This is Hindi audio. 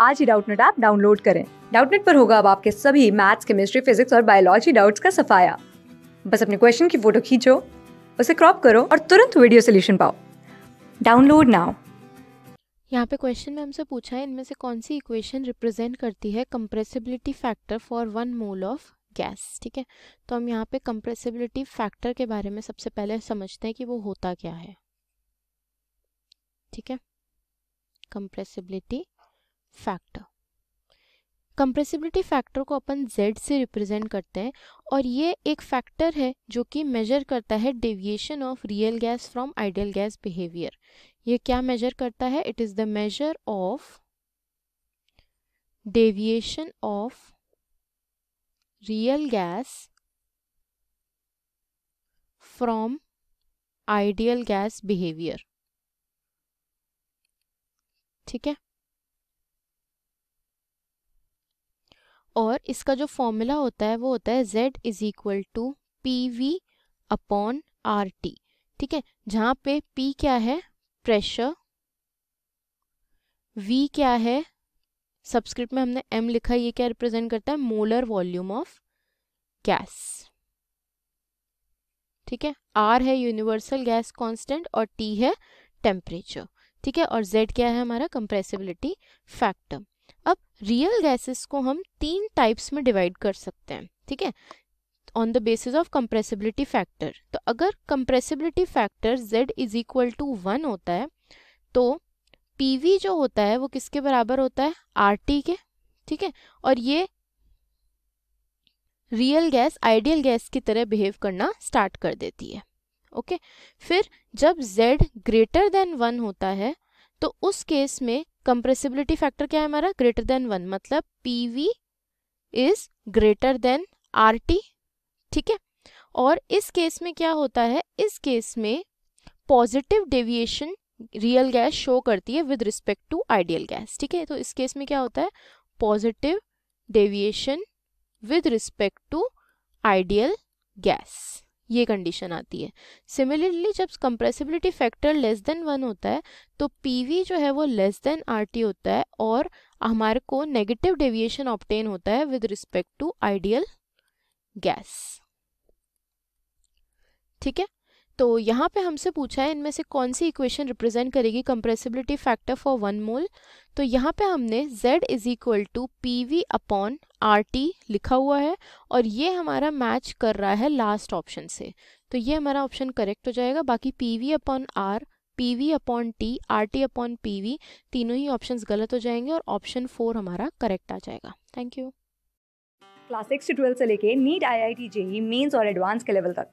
आज ही डाउटनेट ऐप डाउनलोड करें डाउटनेट पर होगा अब आपके सभी मैथ्स केमिस्ट्री फिजिक्स और बायोलॉजी डाउट्स का सफाया बस अपने क्वेश्चन की फोटो खींचो उसे क्रॉप करो और तुरंत वीडियो सोल्यूशन पाओ डाउनलोड नाउ यहाँ पे क्वेश्चन में हमसे पूछा है इनमें से कौन सी इक्वेशन रिप्रेजेंट करती है compressibility factor for one mole of gas ठीक है तो हम यहाँ पे कंप्रेसिबिलिटी फैक्टर के बारे में सबसे पहले समझते हैं कि वो होता क्या है ठीक है कंप्रेसिबिलिटी फैक्टर कंप्रेसिबिलिटी फैक्टर को अपन z से रिप्रेजेंट करते हैं और ये एक फैक्टर है जो कि मेजर करता है deviation of real gas from ideal gas behaviour ये क्या मेजर करता है it is the measure of deviation of real gas from ideal gas behaviour ठीक है और इसका जो फॉर्मूला होता है वो होता है Z is equal to P V upon R T ठीक है जहां पे p क्या है प्रेशर v क्या है सब्सक्रिप्ट में हमने m लिखा ये क्या रिप्रेजेंट करता है मोलर वॉल्यूम ऑफ गैस ठीक है r है यूनिवर्सल गैस कांस्टेंट और t है टेम्परेचर ठीक है और z क्या है हमारा कंप्रेसिबिलिटी फैक्टर अब रियल गैसेस को हम तीन टाइप्स में डिवाइड कर सकते हैं ठीक है on the basis of compressibility factor तो अगर compressibility factor z is equal to one होता है तो पीवी जो होता है वो किसके बराबर होता है आर टी के ठीक है और ये रियल गैस आइडियल गैस की तरह बिहेव करना स्टार्ट कर देती है ओके फिर जब z ग्रेटर देन वन होता है तो उस केस में कंप्रेसिबिलिटी फैक्टर क्या है हमारा ग्रेटर देन वन मतलब P V is greater than R T ठीक है और इस केस में क्या होता है इस केस में positive deviation real gas show करती है with respect to ideal gas ठीक है तो इस केस में क्या होता है positive deviation with respect to ideal gas ये कंडीशन आती है सिमिलरली जब compressibility factor less than one होता है तो पी जो है वो लेस देन आर होता है और हमारे को नेगेटिव डेविएशन ऑप्टेन होता है with respect to ideal gas ठीक है तो यहाँ पे हमसे पूछा है इनमें से कौन सी इक्वेशन रिप्रेजेंट करेगी compressibility factor for one mole तो यहाँ पे हमने Z is equal to P V upon R T लिखा हुआ है और ये हमारा मैच कर रहा है लास्ट ऑप्शन से तो ये हमारा ऑप्शन करेक्ट हो जाएगा बाकी P V upon R P V upon T R T upon P V तीनों ही ऑप्शन गलत हो जाएंगे और ऑप्शन फोर हमारा करेक्ट आ जाएगा थैंक यू क्लास सिक्स से ट्वेल्थ से लेके NEET I I T JEE Mains और एडवांस के लेवल तक